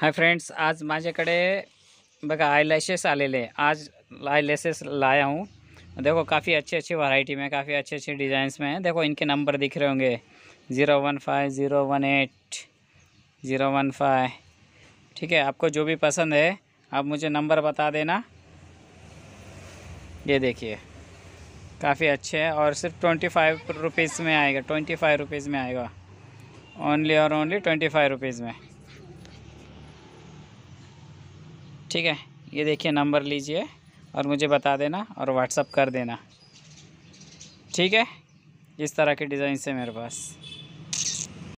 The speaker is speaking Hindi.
हाय फ्रेंड्स आज माझ्याकडे बघा आयलॅशेस आलेले आज आयलॅशेस लाया हूँ देखो काफ़ी अच्छी अच्छी वैरायटी में काफ़ी अच्छे अच्छे डिज़ाइंस में है देखो इनके नंबर दिख रहे होंगे zero one five zero one eight zero one five ठीक है आपको जो भी पसंद है आप मुझे नंबर बता देना ये देखिए काफ़ी अच्छे हैं और सिर्फ ट्वेंटी फाइव रुपीज़ में आएगा ट्वेंटी फाइव रुपीज़ में आएगा ओनली और ओनली ट्वेंटी फाइव रुपीज़ में ठीक है ये देखिए नंबर लीजिए और मुझे बता देना और व्हाट्सअप कर देना ठीक है इस तरह के डिज़ाइन से मेरे पास